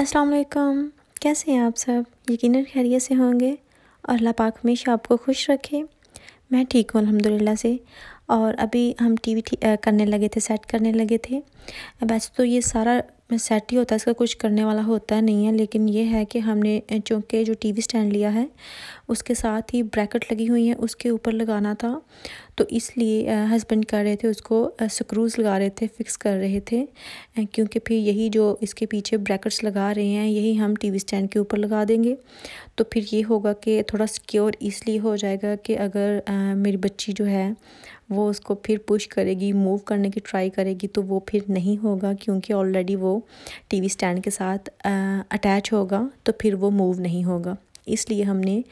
अस्सलाम वालेकुम कैसे हैं आप सब यकीन खैरियत से होंगे और अल्लाह पाक हमेशा आपको खुश रखे मैं ठीक हूँ अल्हम्दुलिल्लाह से और अभी हम टीवी करने लगे थे सेट करने लगे थे वैसे तो ये सारा सेट ही होता है इसका कुछ करने वाला होता नहीं है लेकिन ये है कि हमने चूँकि जो टीवी स्टैंड लिया है उसके साथ ही ब्रैकेट लगी हुई है उसके ऊपर लगाना था तो इसलिए हस्बैंड कर रहे थे उसको स्क्रूज़ लगा रहे थे फिक्स कर रहे थे क्योंकि फिर यही जो इसके पीछे ब्रैकेट्स लगा रहे हैं यही हम टीवी स्टैंड के ऊपर लगा देंगे तो फिर ये होगा कि थोड़ा सिक्योर इसलिए हो जाएगा कि अगर मेरी बच्ची जो है वो उसको फिर पुश करेगी मूव करने की ट्राई करेगी तो वो फिर नहीं होगा क्योंकि ऑलरेडी वो टीवी स्टैंड के साथ अटैच होगा तो फिर वो मूव नहीं होगा इसलिए हमने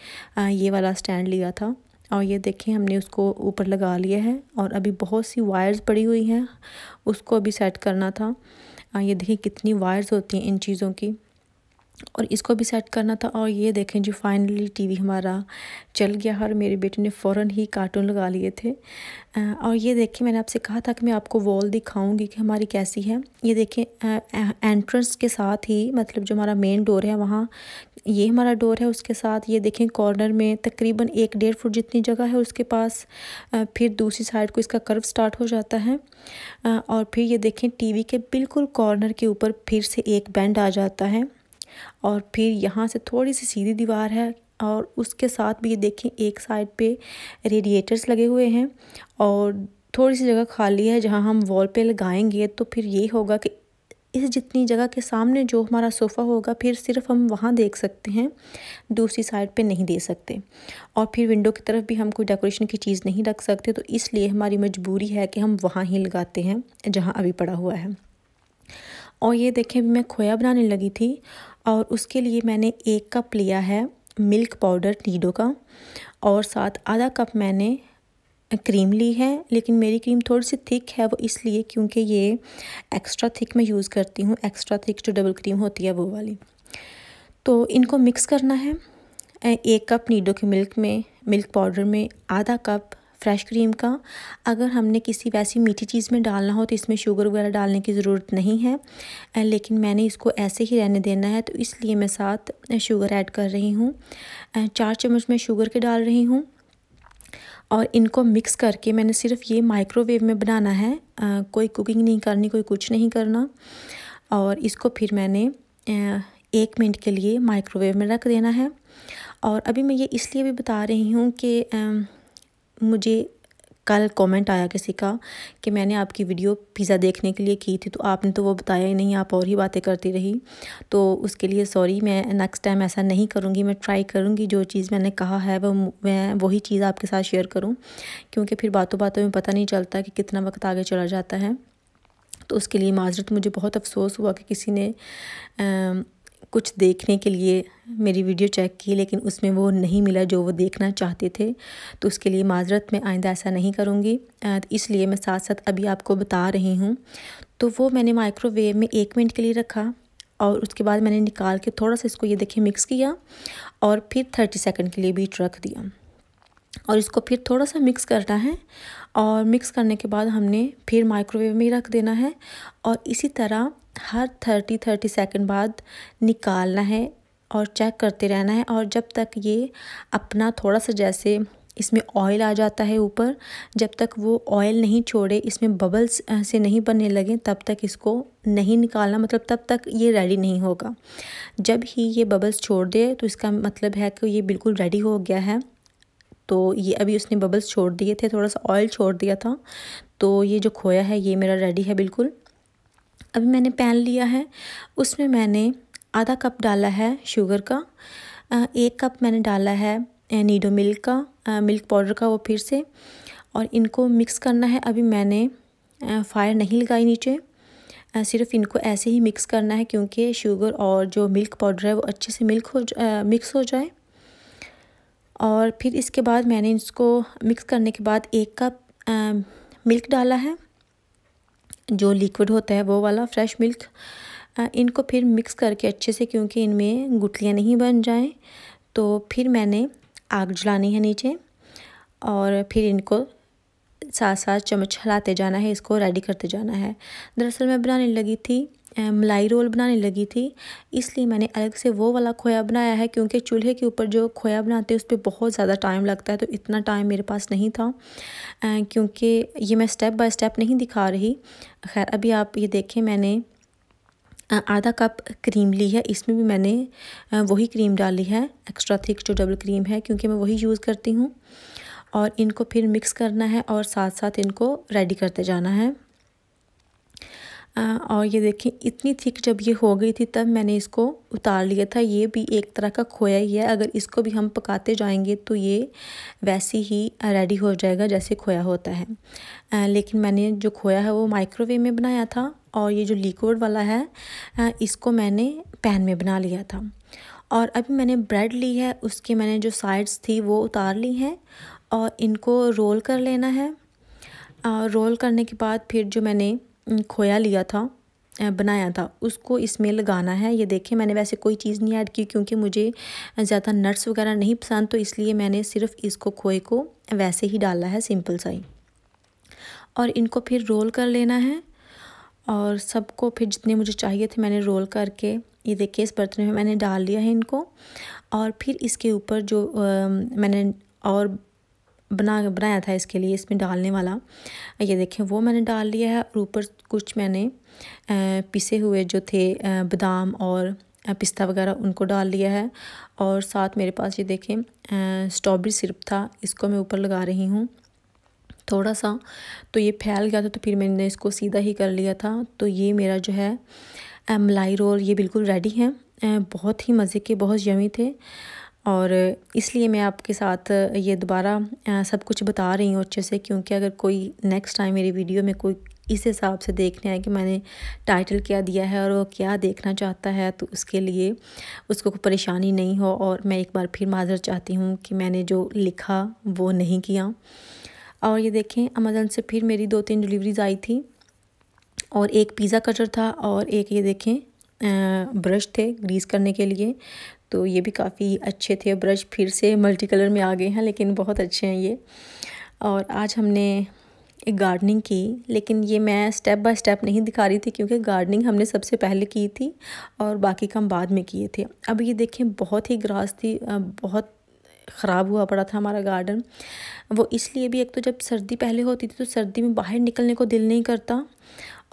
ये वाला स्टैंड लिया था और ये देखें हमने उसको ऊपर लगा लिया है और अभी बहुत सी वायर्स पड़ी हुई हैं उसको अभी सेट करना था ये देखिए कितनी वायर्स होती हैं इन चीज़ों की और इसको भी सेट करना था और ये देखें जी फाइनली टीवी हमारा चल गया और मेरे बेटे ने फ़ौर ही कार्टून लगा लिए थे और ये देखें मैंने आपसे कहा था कि मैं आपको वॉल दिखाऊंगी कि हमारी कैसी है ये देखें एंट्रेंस के साथ ही मतलब जो हमारा मेन डोर है वहाँ ये हमारा डोर है उसके साथ ये देखें कॉर्नर में तकरीबन एक डेढ़ फुट जितनी जगह है उसके पास फिर दूसरी साइड को इसका कर्व स्टार्ट हो जाता है और फिर ये देखें टीवी के बिल्कुल कॉर्नर के ऊपर फिर से एक बैंड आ जाता है और फिर यहाँ से थोड़ी सी सीधी दीवार है और उसके साथ भी ये देखें एक साइड पे रेडिएटर्स लगे हुए हैं और थोड़ी सी जगह खाली है जहाँ हम वॉल पे लगाएंगे तो फिर ये होगा कि इस जितनी जगह के सामने जो हमारा सोफ़ा होगा फिर सिर्फ हम वहाँ देख सकते हैं दूसरी साइड पे नहीं दे सकते और फिर विंडो की तरफ भी हम कोई डेकोरेशन की चीज़ नहीं रख सकते तो इसलिए हमारी मजबूरी है कि हम वहाँ ही लगाते हैं जहाँ अभी पड़ा हुआ है और ये देखें मैं खोया बनाने लगी थी और उसके लिए मैंने एक कप लिया है मिल्क पाउडर नीडो का और साथ आधा कप मैंने क्रीम ली है लेकिन मेरी क्रीम थोड़ी सी थिक है वो इसलिए क्योंकि ये एक्स्ट्रा थिक मैं यूज़ करती हूँ एक्स्ट्रा थिक जो डबल क्रीम होती है वो वाली तो इनको मिक्स करना है एक कप नीडो के मिल्क में मिल्क पाउडर में आधा कप फ्रेश क्रीम का अगर हमने किसी वैसी मीठी चीज़ में डालना हो तो इसमें शुगर वगैरह डालने की ज़रूरत नहीं है लेकिन मैंने इसको ऐसे ही रहने देना है तो इसलिए मैं साथ शुगर ऐड कर रही हूँ चार चम्मच मैं शुगर के डाल रही हूँ और इनको मिक्स करके मैंने सिर्फ ये माइक्रोवेव में बनाना है आ, कोई कुकिंग नहीं करनी कोई कुछ नहीं करना और इसको फिर मैंने एक मिनट के लिए माइक्रोवेव में रख देना है और अभी मैं ये इसलिए भी बता रही हूँ कि आ, मुझे कल कमेंट आया किसी का कि मैंने आपकी वीडियो पिज़्ज़ा देखने के लिए की थी तो आपने तो वो बताया ही नहीं आप और ही बातें करती रही तो उसके लिए सॉरी मैं नेक्स्ट टाइम ऐसा नहीं करूँगी मैं ट्राई करूँगी जो चीज़ मैंने कहा है वो मैं वही चीज़ आपके साथ शेयर करूँ क्योंकि फिर बातों बातों में पता नहीं चलता कि कितना वक्त आगे चला जाता है तो उसके लिए माजरत मुझे बहुत अफसोस हुआ कि किसी ने आ, कुछ देखने के लिए मेरी वीडियो चेक की लेकिन उसमें वो नहीं मिला जो वो देखना चाहते थे तो उसके लिए माजरत में आइंदा ऐसा नहीं करूँगी इसलिए मैं साथ साथ अभी आपको बता रही हूँ तो वो मैंने माइक्रोवेव में एक मिनट के लिए रखा और उसके बाद मैंने निकाल के थोड़ा सा इसको ये देखिए मिक्स किया और फिर थर्टी सेकेंड के लिए बीट रख दिया और इसको फिर थोड़ा सा मिक्स करना है और मिक्स करने के बाद हमने फिर माइक्रोवेव में रख देना है और इसी तरह हर थर्टी थर्टी सेकेंड बाद निकालना है और चेक करते रहना है और जब तक ये अपना थोड़ा सा जैसे इसमें ऑयल आ जाता है ऊपर जब तक वो ऑयल नहीं छोड़े इसमें बबल्स से नहीं बनने लगे तब तक इसको नहीं निकालना मतलब तब तक ये रेडी नहीं होगा जब ही ये बबल्स छोड़ दे तो इसका मतलब है कि ये बिल्कुल रेडी हो गया है तो ये अभी उसने बबल्स छोड़ दिए थे थोड़ा सा ऑयल छोड़ दिया था तो ये जो खोया है ये मेरा रेडी है बिल्कुल अभी मैंने पैन लिया है उसमें मैंने आधा कप डाला है शुगर का एक कप मैंने डाला है नीडो मिल्क का मिल्क पाउडर का वो फिर से और इनको मिक्स करना है अभी मैंने फायर नहीं लगाई नीचे सिर्फ इनको ऐसे ही मिक्स करना है क्योंकि शुगर और जो मिल्क पाउडर है वो अच्छे से मिल्क हो मिक्स हो जाए और फिर इसके बाद मैंने इसको मिक्स करने के बाद एक कप मिल्क डाला है जो लिक्विड होता है वो वाला फ्रेश मिल्क इनको फिर मिक्स करके अच्छे से क्योंकि इनमें गुटलियाँ नहीं बन जाएं तो फिर मैंने आग जलानी है नीचे और फिर इनको साथ साथ चम्मच हिलाते जाना है इसको रेडी करते जाना है दरअसल मैं बनाने लगी थी मलाई रोल बनाने लगी थी इसलिए मैंने अलग से वो वाला खोया बनाया है क्योंकि चूल्हे के ऊपर जो खोया बनाते हैं उस पर बहुत ज़्यादा टाइम लगता है तो इतना टाइम मेरे पास नहीं था क्योंकि ये मैं स्टेप बाय स्टेप नहीं दिखा रही खैर अभी आप ये देखें मैंने आधा कप क्रीम ली है इसमें भी मैंने वही क्रीम डाली है एक्स्ट्रा थिक जो डबल क्रीम है क्योंकि मैं वही यूज़ करती हूँ और इनको फिर मिक्स करना है और साथ साथ इनको रेडी करते जाना है और ये देखें इतनी थिक जब ये हो गई थी तब मैंने इसको उतार लिया था ये भी एक तरह का खोया ही है अगर इसको भी हम पकाते जाएंगे तो ये वैसी ही रेडी हो जाएगा जैसे खोया होता है लेकिन मैंने जो खोया है वो माइक्रोवेव में बनाया था और ये जो लिक्विड वाला है इसको मैंने पैन में बना लिया था और अभी मैंने ब्रेड ली है उसकी मैंने जो साइड्स थी वो उतार ली हैं और इनको रोल कर लेना है रोल करने के बाद फिर जो मैंने खोया लिया था बनाया था उसको इसमें लगाना है ये देखें मैंने वैसे कोई चीज़ नहीं ऐड की क्योंकि मुझे ज़्यादा नट्स वगैरह नहीं पसंद तो इसलिए मैंने सिर्फ इसको खोए को वैसे ही डाला है सिंपल सा ही और इनको फिर रोल कर लेना है और सबको फिर जितने मुझे चाहिए थे मैंने रोल करके ये देखिए इस बर्तन में मैंने डाल लिया है इनको और फिर इसके ऊपर जो आ, मैंने और बना बनाया था इसके लिए इसमें डालने वाला ये देखें वो मैंने डाल लिया है और ऊपर कुछ मैंने पिसे हुए जो थे बादाम और पिस्ता वगैरह उनको डाल लिया है और साथ मेरे पास ये देखें स्ट्रॉबेरी सिरप था इसको मैं ऊपर लगा रही हूँ थोड़ा सा तो ये फैल गया था तो फिर मैंने इसको सीधा ही कर लिया था तो ये मेरा जो है मलाई रोल ये बिल्कुल रेडी है बहुत ही मज़े के बहुत यमी थे और इसलिए मैं आपके साथ ये दोबारा सब कुछ बता रही हूँ अच्छे से क्योंकि अगर कोई नेक्स्ट टाइम मेरी वीडियो में कोई इस हिसाब से देखने आए कि मैंने टाइटल क्या दिया है और वो क्या देखना चाहता है तो उसके लिए उसको कोई परेशानी नहीं हो और मैं एक बार फिर माजर चाहती हूँ कि मैंने जो लिखा वो नहीं किया और ये देखें अमेजन से फिर मेरी दो तीन डिलीवरीज आई थी और एक पिज़्ज़ा कटर था और एक ये देखें ब्रश थे ग्रीस करने के लिए तो ये भी काफ़ी अच्छे थे ब्रश फिर से मल्टी कलर में आ गए हैं लेकिन बहुत अच्छे हैं ये और आज हमने एक गार्डनिंग की लेकिन ये मैं स्टेप बाय स्टेप नहीं दिखा रही थी क्योंकि गार्डनिंग हमने सबसे पहले की थी और बाकी काम बाद में किए थे अब ये देखें बहुत ही ग्रास थी बहुत ख़राब हुआ पड़ा था हमारा गार्डन वो इसलिए भी एक तो जब सर्दी पहले होती थी तो सर्दी में बाहर निकलने को दिल नहीं करता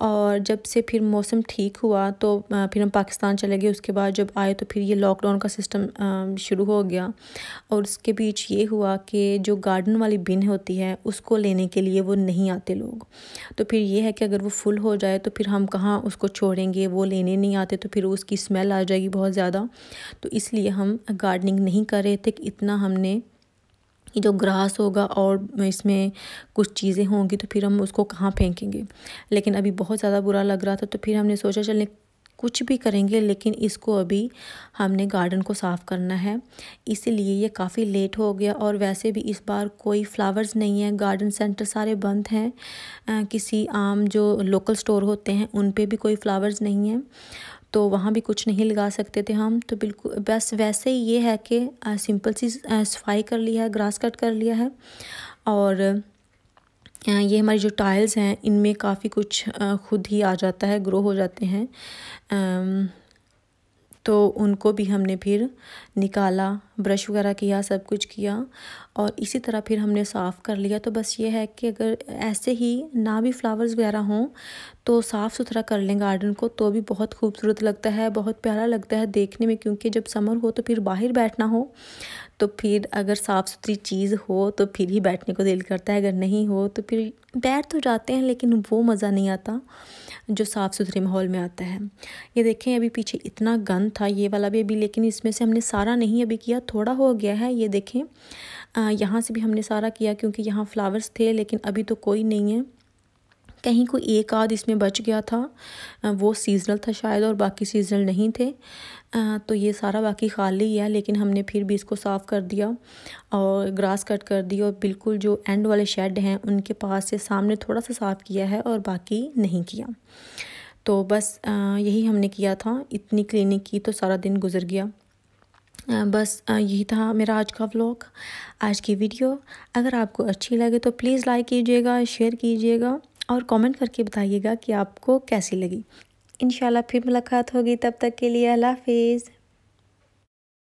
और जब से फिर मौसम ठीक हुआ तो फिर हम पाकिस्तान चले गए उसके बाद जब आए तो फिर ये लॉकडाउन का सिस्टम शुरू हो गया और उसके बीच ये हुआ कि जो गार्डन वाली बिन होती है उसको लेने के लिए वो नहीं आते लोग तो फिर ये है कि अगर वो फुल हो जाए तो फिर हम कहाँ उसको छोड़ेंगे वो लेने नहीं आते तो फिर उसकी स्मेल आ जाएगी बहुत ज़्यादा तो इसलिए हम गार्डनिंग नहीं कर रहे थे कि इतना हमने ये जो ग्रास होगा और इसमें कुछ चीज़ें होंगी तो फिर हम उसको कहाँ फेंकेंगे लेकिन अभी बहुत ज़्यादा बुरा लग रहा था तो फिर हमने सोचा चलें कुछ भी करेंगे लेकिन इसको अभी हमने गार्डन को साफ़ करना है इसलिए ये काफ़ी लेट हो गया और वैसे भी इस बार कोई फ्लावर्स नहीं है गार्डन सेंटर सारे बंद हैं किसी आम जो लोकल स्टोर होते हैं उन पे भी कोई फ्लावर्स नहीं है तो वहाँ भी कुछ नहीं लगा सकते थे हम तो बिल्कुल बस वैसे ही ये है कि सिंपल सी सफाई कर लिया है ग्रास कट कर लिया है और ये हमारी जो टाइल्स हैं इनमें काफ़ी कुछ खुद ही आ जाता है ग्रो हो जाते हैं तो उनको भी हमने फिर निकाला ब्रश वगैरह किया सब कुछ किया और इसी तरह फिर हमने साफ़ कर लिया तो बस ये है कि अगर ऐसे ही ना भी फ्लावर्स वगैरह हों तो साफ़ सुथरा कर लें गार्डन को तो भी बहुत खूबसूरत लगता है बहुत प्यारा लगता है देखने में क्योंकि जब समर हो तो फिर बाहर बैठना हो तो फिर अगर साफ़ सुथरी चीज़ हो तो फिर ही बैठने को दिल करता है अगर नहीं हो तो फिर बैठ तो जाते हैं लेकिन वो मज़ा नहीं आता जो साफ़ सुथरे माहौल में आता है ये देखें अभी पीछे इतना गंद था ये वाला भी अभी लेकिन इसमें से हमने सारा नहीं अभी किया थोड़ा हो गया है ये देखें यहाँ से भी हमने सारा किया क्योंकि यहाँ फ्लावर्स थे लेकिन अभी तो कोई नहीं है कहीं कोई एक आध इसमें बच गया था वो सीज़नल था शायद और बाकी सीज़नल नहीं थे तो ये सारा बाकी खाली है लेकिन हमने फिर भी इसको साफ़ कर दिया और ग्रास कट कर दी और बिल्कुल जो एंड वाले शेड हैं उनके पास से सामने थोड़ा सा साफ़ किया है और बाकी नहीं किया तो बस यही हमने किया था इतनी क्लिनिक की तो सारा दिन गुजर गया बस यही था मेरा आज का व्लॉग आज की वीडियो अगर आपको अच्छी लगे तो प्लीज़ लाइक कीजिएगा शेयर कीजिएगा और कमेंट करके बताइएगा कि आपको कैसी लगी इन फिर मुलाकात होगी तब तक के लिए अल्लाह हाफिज़